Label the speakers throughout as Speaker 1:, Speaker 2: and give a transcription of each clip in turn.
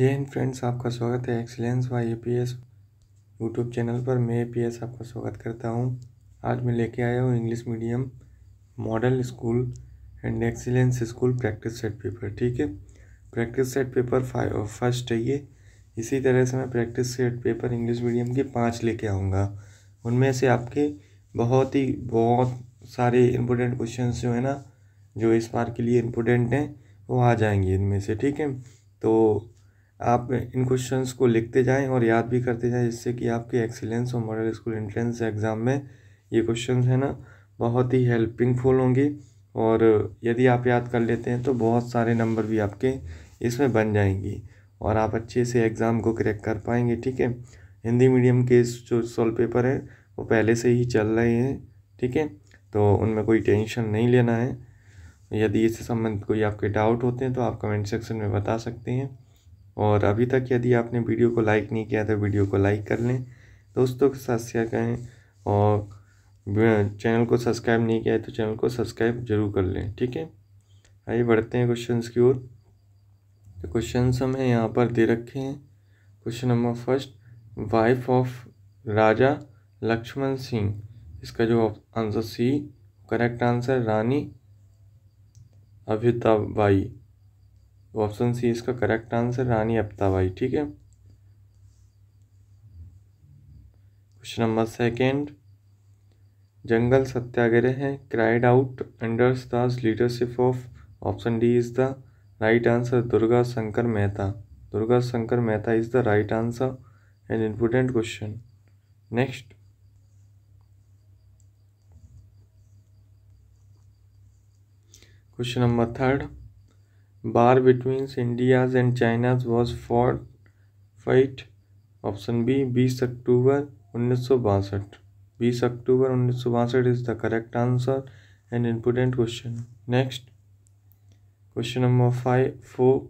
Speaker 1: जय हिंद फ्रेंड्स आपका स्वागत है excellence Y A P S YouTube channel पर मैं ए पी एस आपका स्वागत करता हूं आज मैं लेके आया हूं English medium model school and excellence school practice set paper ठीक है practice set paper five first है ये इसी तरह से मैं practice set paper English medium के पाँच लेके आऊँगा उनमें से आपके बहुत ही बहुत सारे इम्पोर्टेंट क्वेश्चन जो है ना जो इस बार के लिए इम्पोर्टेंट हैं वो आ जाएंगे इनमें से ठीक है तो आप इन क्वेश्चन को लिखते जाएँ और याद भी करते जाएँ जिससे कि आपके एक्सीलेंस और मॉडल स्कूल एंट्रेंस एग्ज़ाम में ये क्वेश्चन है ना बहुत ही हेल्पिंगफुल होंगे और यदि आप याद कर लेते हैं तो बहुत सारे नंबर भी आपके इसमें बन जाएंगे और आप अच्छे से एग्ज़ाम को क्रैक कर पाएंगे ठीक है हिंदी मीडियम के जो सॉल्व पेपर है वो पहले से ही चल रहे हैं ठीक है तो उनमें कोई टेंशन नहीं लेना है यदि इससे संबंधित कोई आपके डाउट होते हैं तो आप कमेंट सेक्शन में बता सकते हैं और अभी तक यदि आपने वीडियो को लाइक नहीं किया तो वीडियो को लाइक कर लें दोस्तों के साथ शेयर करें और चैनल को सब्सक्राइब नहीं किया है तो चैनल को सब्सक्राइब जरूर कर लें ठीक है आइए बढ़ते हैं क्वेश्चंस की ओर तो क्वेश्चन हमें यहाँ पर दे रखे हैं question number first wife of Raja Lakshman Singh इसका जो answer C correct answer Rani Bai तो ऑप्शन सी इसका करेक्ट आंसर रानी अफ्ताबाई ठीक है question number second Jungle Satyagraha है cried out under the leadership of option D is the right answer Durga Shankar Mehta Durga Shankar Mehta is the right answer and important question next question number third War between India's and China's was fought fight option B 20 October 1962 20 October 1962 is the correct answer and important question next question number 5 4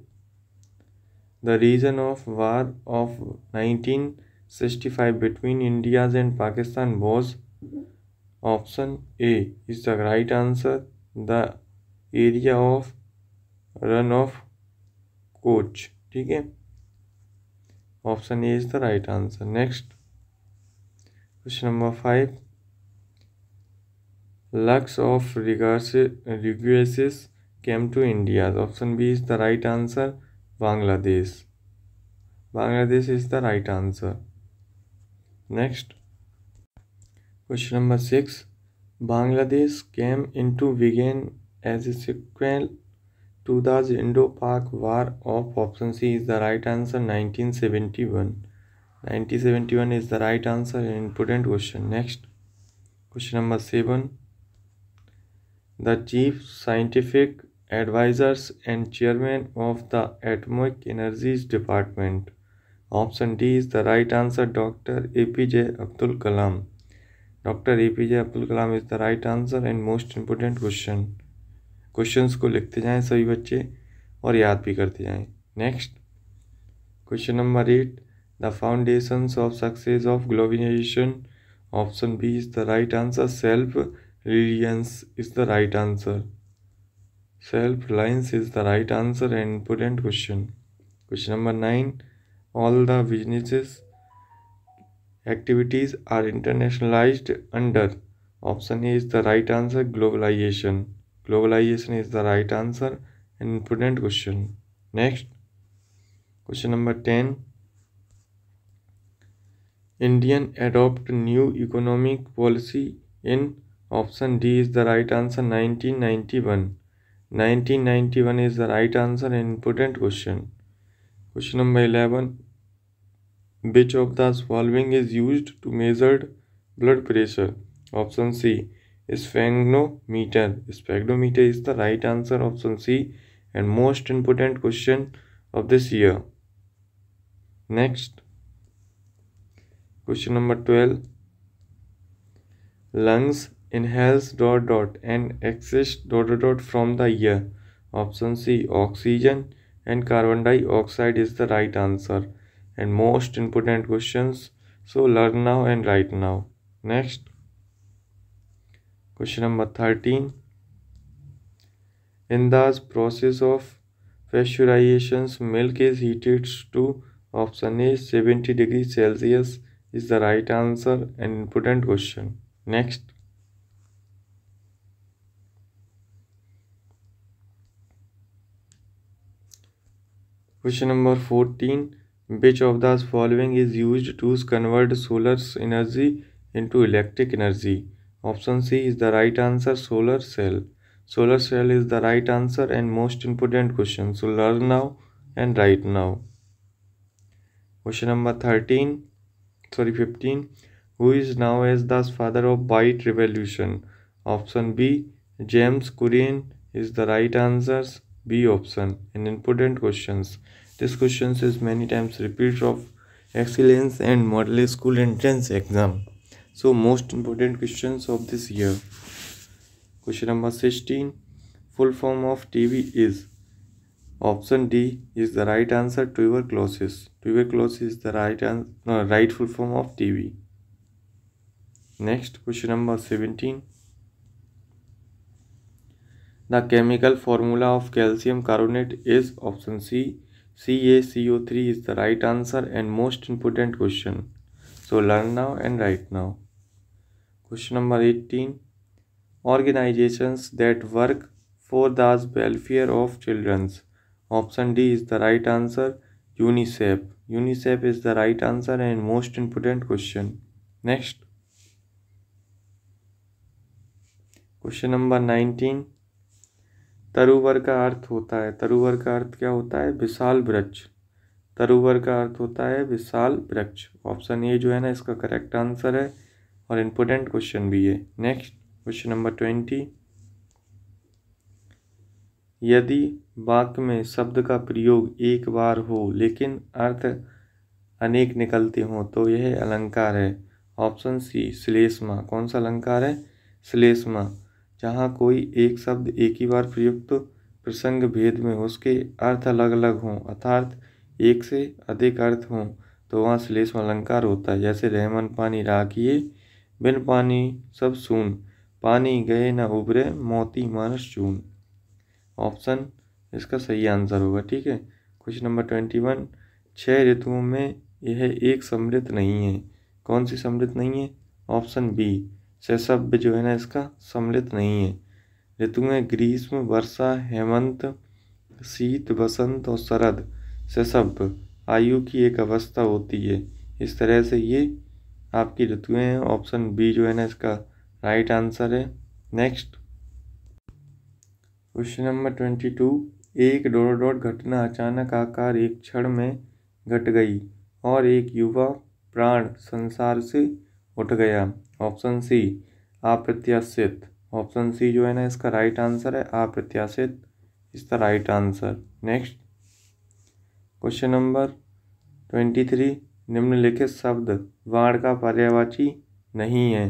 Speaker 1: the reason of war of 1965 between India's and Pakistan was option A is the right answer the area of Rann of Kutch ठीक है option A is the right answer next question number five lakhs of refugees came to India option B is the right answer Bangladesh Bangladesh is the right answer next question number six Bangladesh came into विगेन as a sequel to the Indo Pak war of option C is the right answer nineteen seventy one nineteen seventy one is the right answer and important question next question number seven the chief scientific advisers and chairman of the atomic energies department option D is the right answer doctor A P J Abdul Kalam doctor A P J Abdul Kalam is the right answer and most important question questions को लिखते जाएं सभी बच्चे और याद भी करते जाएं next question number eight the foundation of success of globalisation option B is the right answer self reliance is the right answer self reliance is the right answer and important question question number nine all the businesses activities are internationalised under option A is the right answer globalisation globalisation is the right answer and important question next question number ten Indian adopt new economic policy in option D is the right answer nineteen ninety one nineteen ninety one is the right answer and important question question number eleven which of the following is use to measured blood pressure option C Sphygnometer. Spectrometer is the right answer option C and most important question of this year. Next, question number 12. Lungs inhales dot dot and exhales dot dot dot from the air. Option C, oxygen and carbon dioxide is the right answer and most important questions. So learn now and write now. Next. Question number 13. In the process of pasteurization, milk is heated to option A 70 degrees Celsius is the right answer and important question. Next. Question number 14. Which of the following is used to convert solar energy into electric energy? Option C is the right answer solar cell. Solar cell is the right answer and most important question. So learn now and write now. Question number 13, sorry 15. Who is now as the father of white revolution? Option B, James Kurian is the right answers. B option and important questions. This question is many times repeat of excellence and model school entrance exam so most important questions of this year question number 16 full form of tv is option d is the right answer tuberculosis tuberculosis is the right and no, right full form of tb next question number 17 the chemical formula of calcium carbonate is option c CaCO3 is the right answer and most important question so learn now and write now question number eighteen organisations that work for the welfare of childrens option D is the right answer UNICEF UNICEF is the right answer and most important question next question number nineteen तरुवर का अर्थ होता है तरुवर का अर्थ क्या होता है विशाल वृक्ष तरोवर का अर्थ होता है विशाल वृक्ष ऑप्शन ए जो है ना इसका करेक्ट आंसर है और इम्पोर्टेंट क्वेश्चन भी है नेक्स्ट क्वेश्चन नंबर ट्वेंटी यदि वाक्य में शब्द का प्रयोग एक बार हो लेकिन अर्थ अनेक निकलते हों तो यह अलंकार है ऑप्शन सी श्लेष्मा कौन सा अलंकार है श्लेष्मा जहाँ कोई एक शब्द एक ही बार प्रयुक्त प्रसंग भेद में उसके अर्थ अलग अलग हों अर्थात एक से अधिक अर्थ हों तो वहाँ श्लेष अलंकार होता है जैसे रहमन पानी राखिए बिन पानी सब सुन पानी गए न उभरे मोती मानस चून ऑप्शन इसका सही आंसर होगा ठीक है क्वेश्चन नंबर ट्वेंटी वन छः ऋतुओं में यह एक समृद्ध नहीं है कौन सी समृद्ध नहीं है ऑप्शन बी शैशव्य जो है ना इसका सम्मिलित नहीं है ऋतुएं ग्रीष्म वर्षा हेमंत शीत बसंत और शरद सब आयु की एक अवस्था होती है इस तरह से ये आपकी ऋतुएँ हैं ऑप्शन बी जो है ना इसका राइट आंसर है next question number twenty two एक डोर डॉट घटना अचानक आकार एक क्षण में घट गई और एक युवा प्राण संसार से उठ गया ऑप्शन सी अप्रत्याशित ऑप्शन सी जो है ना इसका राइट आंसर है अप्रत्याशित इसका right answer next question number twenty three निम्नलिखित शब्द वाण का पर्यायवाची नहीं है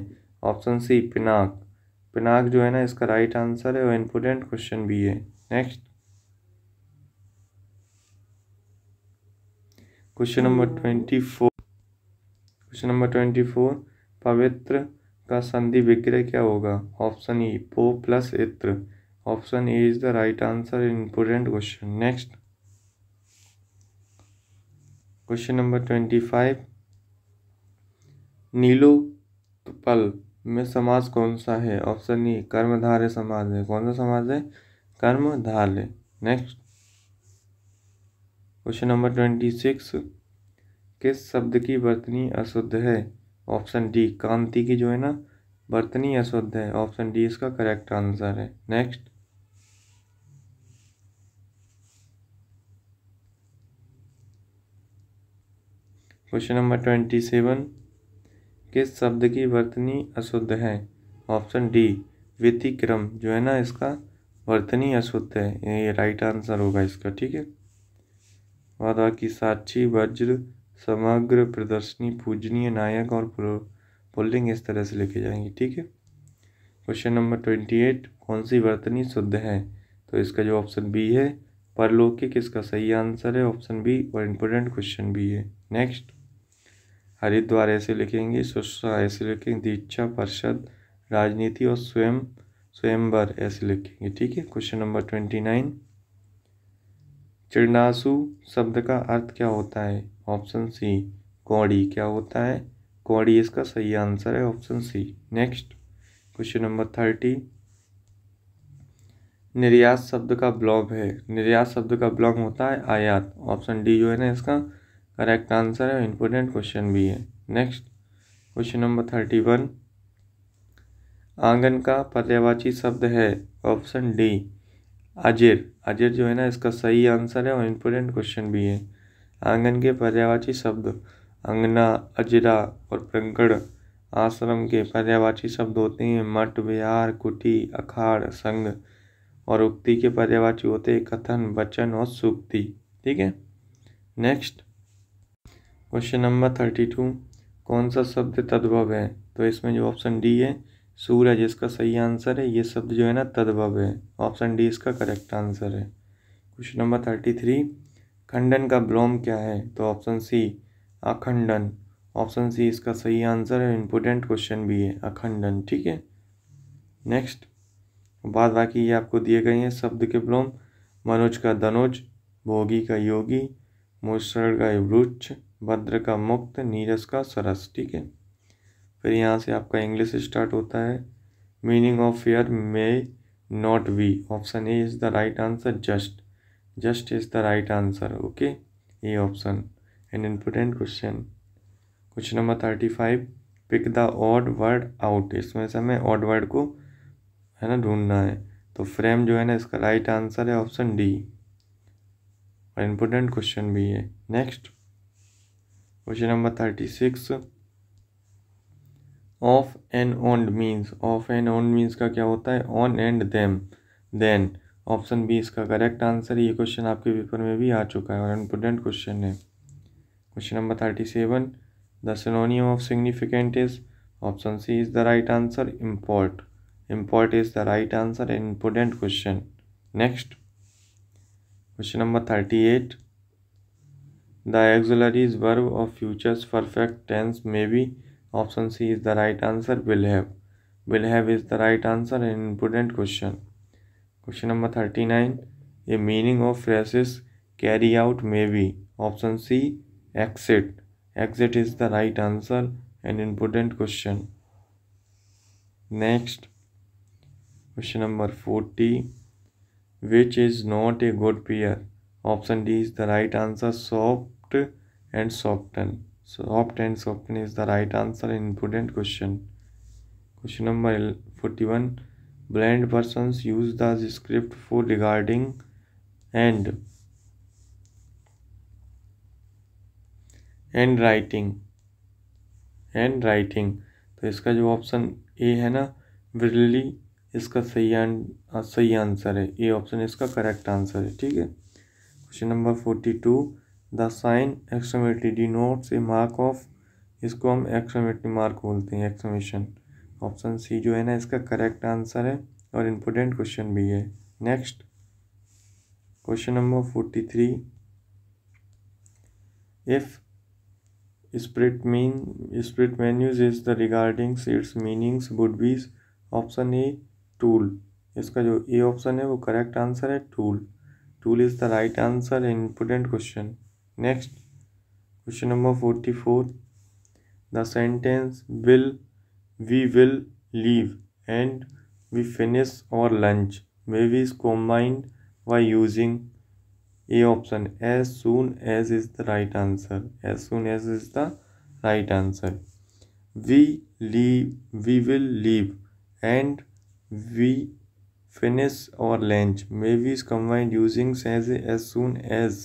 Speaker 1: ऑप्शन सी पिनाक पिनाक जो है ना इसका राइट आंसर है और इम्पोर्टेंट क्वेश्चन भी है next question number twenty four question number twenty four पवित्र का संधि विग्रह क्या होगा ऑप्शन ई पो प्लस इत्र option A is the right answer important question next question number twenty five नीलो पल में समाज कौन सा है ऑप्शन ई कर्मधारय समाज है कौन सा समाज है कर्मधारय next question number twenty six किस शब्द की वर्तनी अशुद्ध है ऑप्शन डी कांति की जो है ना वर्तनी अशुद्ध है ऑप्शन डी इसका करेक्ट आंसर है next question number twenty seven किस शब्द की वर्तनी अशुद्ध है ऑप्शन डी व्यतिक्रम जो है ना इसका वर्तनी अशुद्ध है ये राइट आंसर होगा इसका ठीक है और की साक्षी वज्र समग्र प्रदर्शनी पूजनीय नायक और पुलिंग इस तरह से लिखे जाएंगे ठीक है क्वेश्चन नंबर ट्वेंटी एट कौन सी वर्तनी शुद्ध है तो इसका जो ऑप्शन बी है परलौकिक इसका सही आंसर है ऑप्शन बी और इम्पोर्टेंट क्वेश्चन भी है नेक्स्ट हरिद्वार ऐसे लिखेंगे सुषमा ऐसे लिखेंगे दीक्षा परिषद राजनीति और स्वयं स्वयंवर ऐसे लिखेंगे ठीक है क्वेश्चन नंबर ट्वेंटी नाइन चिड़नासु शब्द का अर्थ क्या होता है ऑप्शन सी कौड़ी क्या होता है कौड़ी इसका सही आंसर है option C next question number thirty निर्यात शब्द का ब्लॉग है निर्यात शब्द का ब्लॉग होता है आयात ऑप्शन डी जो है ना इसका करेक्ट आंसर है इम्पोर्टेंट क्वेश्चन भी है next question number thirty one आंगन का पर्यावाची शब्द है ऑप्शन डी अजिर अजिर जो है ना इसका सही आंसर है और इम्पोर्टेंट क्वेश्चन भी है आंगन के पर्यावाची शब्द अंगना अजरा और प्रंकड़ आश्रम के पर्यावाची शब्द होते हैं मठ विहार कुटी अखाड़ संग और उक्ति के पर्यावाची होते हैं कथन वचन और सूक्ति ठीक है next question number thirty two कौन सा शब्द तद्भव है तो इसमें जो ऑप्शन डी है सूरज इसका सही आंसर है ये शब्द जो है ना तद्भव है ऑप्शन डी इसका करेक्ट आंसर है क्वेश्चन नंबर थर्टी थ्री खंडन का ब्लोम क्या है तो ऑप्शन सी अखंडन ऑप्शन सी इसका सही आंसर है इम्पोर्टेंट क्वेश्चन भी है अखंडन ठीक है नेक्स्ट बाद बाकी ये आपको दिए गए हैं शब्द के ब्लॉम मनोज का दनोज भोगी का योगी मुसर का वृक्ष भद्र का मुक्त नीरस का सरस ठीक है फिर यहाँ से आपका इंग्लिश स्टार्ट होता है meaning of fair may not be option A is the right answer just just is the right answer okay A option and important question question number thirty five pick the odd word out इसमें से हमें odd word को है ना ढूंढना है तो frame जो है ना इसका राइट आंसर है ऑप्शन डी और इम्पोर्टेंट क्वेश्चन भी है next question number thirty six off and on means off and on means का क्या होता है on and them then option B इसका करेक्ट आंसर ये क्वेश्चन आपके पेपर में भी आ चुका है और इम्पोर्टेंट क्वेश्चन है question number thirty seven the synonym of significant is option C is the right answer import import is the right answer important question next question number thirty eight The is verb of futures perfect tense may be. Option C is the right answer. Will have. Will have is the right answer. An important question. Question number 39. A meaning of phrases carry out may be. Option C. Exit. Exit is the right answer. An important question. Next. Question number 40. Which is not a good pair? Option D is the right answer soft and soften soft and soften is the right answer important question question number forty one blind person use the script for regarding and and writing and writing तो इसका जो option A है ना विरली इसका सही answer है A option इसका correct answer है ठीक है question number forty two the sign denotes a mark of इसको हम एक्सोमेटी मार्क बोलते हैं एक्समेशन ऑप्शन सी जो है ना इसका करेक्ट आंसर है और इम्पोर्टेंट क्वेश्चन भी है next question number forty three if spirit mean spirit menus is the regardings its meanings would be option A tool इसका जो ए ऑप्शन है वो करेक्ट आंसर है tool tool is the right answer and important question next question number forty four the sentence will we will leave and we finish our lunch may we is combined by using A option as soon as is the right answer as soon as is the right answer we leave we will leave and we finish our lunch may is combined using says as soon as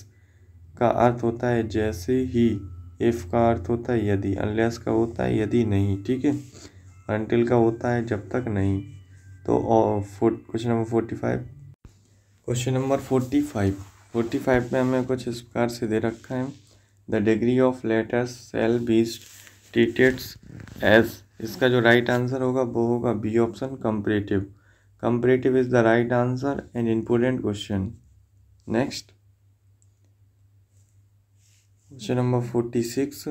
Speaker 1: का अर्थ होता है जैसे ही if का अर्थ होता है यदि अनलेस का होता है यदि नहीं ठीक है अनटिल का होता है जब तक नहीं तो question number forty five question number forty five forty five में हमें कुछ इस प्रकार से दे रखा है the degree of letters sell beast टीटेट्स एस इसका जो राइट आंसर होगा वो होगा B option comparative Comparative is the right answer and important question. Next. Question number 46.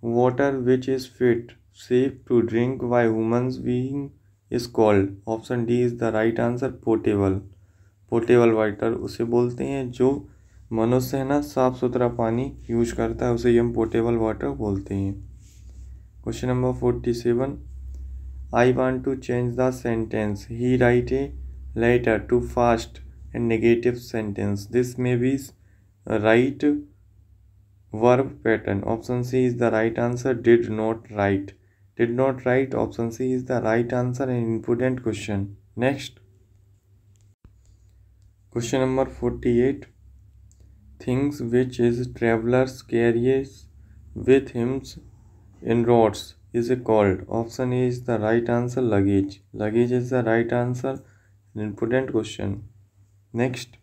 Speaker 1: Water which is fit, safe to drink by humans being is called. Option D is the right answer. Potable. Portable water उसे बोलते हैं जो मनुष्य है ना साफ़ सुथरा पानी यूज करता है उसे हम पोर्टेबल वाटर बोलते हैं question number forty seven I want to change the sentence. He write a letter to first and negative sentence. This may be right verb pattern. Option C is the right answer. Did not write. Did not write. Option C is the right answer and important question. Next. Question number 48. Things which is travelers carries with him in roads is it called? Option A is the right answer, luggage. Luggage is the right answer. An important question. Next.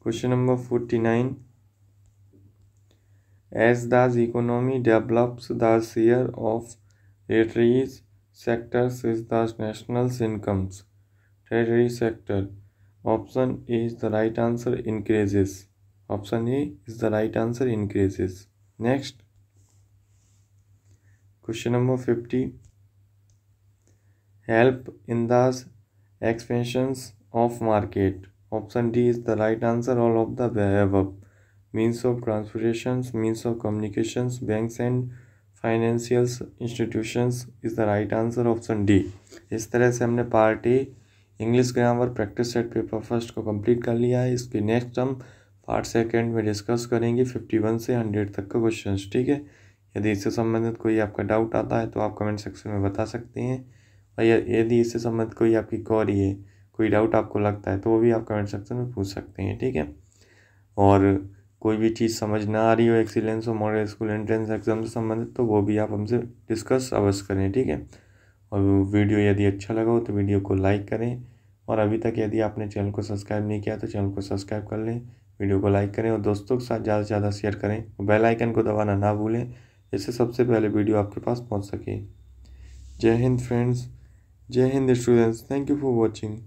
Speaker 1: Question number 49. As the economy develops, the share of tertiary sectors is the national incomes. Tertiary sector. Option A is the right answer, increases. Option A is the right answer, increases. Next. Question number fifty help in the expansions of market option D is the right answer all of the above means of transportations means of communications banks financial institutions is the right answer option D इस तरह से हमने part A English grammar practice set paper first को complete कर लिया है इसके next हम पार्ट सेकेंड में डिस्कस करेंगे फिफ्टी वन से हंड्रेड तक का क्वेश्चन ठीक है यदि इससे संबंधित कोई आपका डाउट आता है तो आप कमेंट सेक्शन में बता सकते हैं और यदि इससे संबंधित कोई आपकी क्वारी है कोई डाउट आपको लगता है तो वो भी आप कमेंट सेक्शन में पूछ सकते हैं ठीक है और कोई भी चीज़ समझ ना आ रही हो एक्सीलेंस और मॉडल स्कूल एंट्रेंस एग्ज़ाम से संबंधित तो वो भी आप हमसे डिस्कस अवश्य करें ठीक है और वीडियो यदि अच्छा लगा हो तो वीडियो को लाइक करें और अभी तक यदि आपने चैनल को सब्सक्राइब नहीं किया तो चैनल को सब्सक्राइब कर लें वीडियो को लाइक करें और दोस्तों के साथ ज़्यादा से ज़्यादा शेयर करें और बेल आइकन को दबाना ना भूलें जिससे सबसे पहले वीडियो आपके पास पहुंच सके जय हिंद फ्रेंड्स जय हिंद students thank you for watching